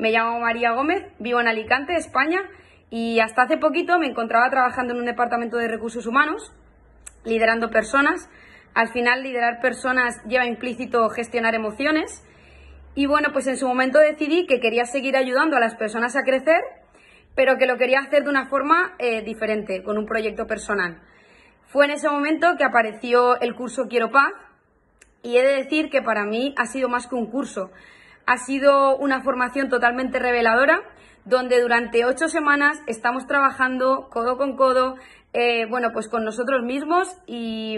Me llamo María Gómez, vivo en Alicante, España, y hasta hace poquito me encontraba trabajando en un departamento de recursos humanos, liderando personas. Al final, liderar personas lleva implícito gestionar emociones. Y bueno, pues en su momento decidí que quería seguir ayudando a las personas a crecer, pero que lo quería hacer de una forma eh, diferente, con un proyecto personal. Fue en ese momento que apareció el curso Quiero Paz y he de decir que para mí ha sido más que un curso. Ha sido una formación totalmente reveladora, donde durante ocho semanas estamos trabajando codo con codo, eh, bueno, pues con nosotros mismos y,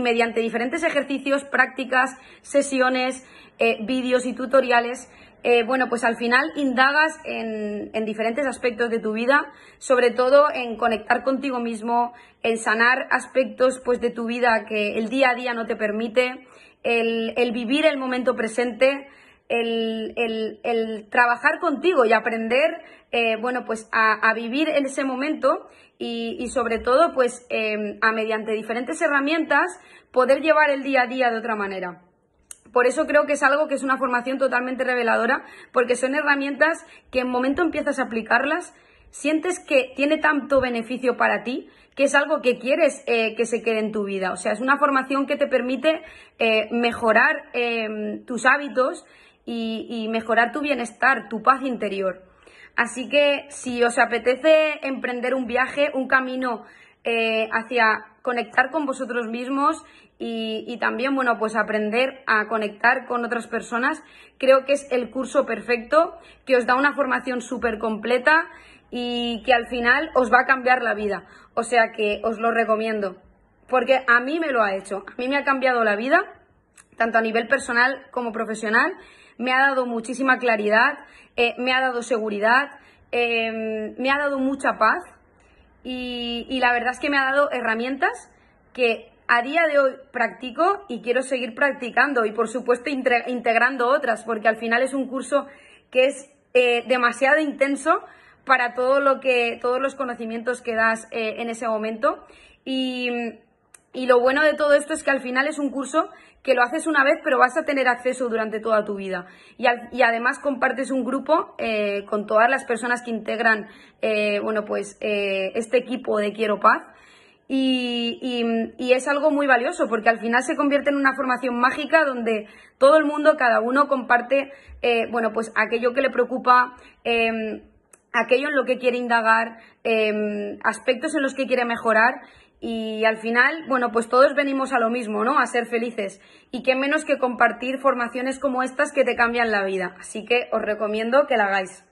mediante diferentes ejercicios, prácticas, sesiones, eh, vídeos y tutoriales eh, bueno, pues al final indagas en, diferentes aspectos de tu vida, sobre todo en conectar contigo mismo, en sanar aspectos pues de tu vida que el día a día no te permite, el, vivir el momento presente, el, trabajar contigo y aprender, eh, bueno, pues a, vivir en ese momento y, sobre todo, pues em, a mediante diferentes herramientas poder llevar el día a día de otra manera. Por eso creo que es algo que es una formación totalmente reveladora, porque son herramientas que en momento empiezas a aplicarlas, sientes que tiene tanto beneficio para ti que es algo que quieres eh, que se quede en tu vida. O sea, es una formación que te permite eh, mejorar em, tus hábitos y, mejorar tu bienestar, tu paz interior. Así que si os apetece emprender un viaje, un camino eh, hacia conectar con vosotros mismos y, también, bueno, pues aprender a conectar con otras personas. Creo que es el curso perfecto, que os da una formación súper completa y que al final os va a cambiar la vida. O sea que os lo recomiendo, porque a mí me lo ha hecho, a mí me ha cambiado la vida, tanto a nivel personal como profesional. Me ha dado muchísima claridad, eh, me ha dado seguridad, em, me ha dado mucha paz y, la verdad es que me ha dado herramientas que a día de hoy practico y quiero seguir practicando y por supuesto integrando otras, porque al final es un curso que es eh, demasiado intenso para todo lo que, todos los conocimientos que das eh, en ese momento. Y y lo bueno de todo esto es que al final es un curso que lo haces una vez, pero vas a tener acceso durante toda tu vida. Y, además compartes un grupo eh, con todas las personas que integran, eh, pues eh, este equipo de Quiero Paz. Y, es algo muy valioso porque al final se convierte en una formación mágica donde todo el mundo, cada uno comparte, bueno, pues aquello que le preocupa em, aquello en lo que quiere indagar, em, aspectos en los que quiere mejorar y al final, bueno, pues todos venimos a lo mismo, ¿no? A ser felices. Y qué menos que compartir formaciones como estas que te cambian la vida. Así que os recomiendo que la hagáis.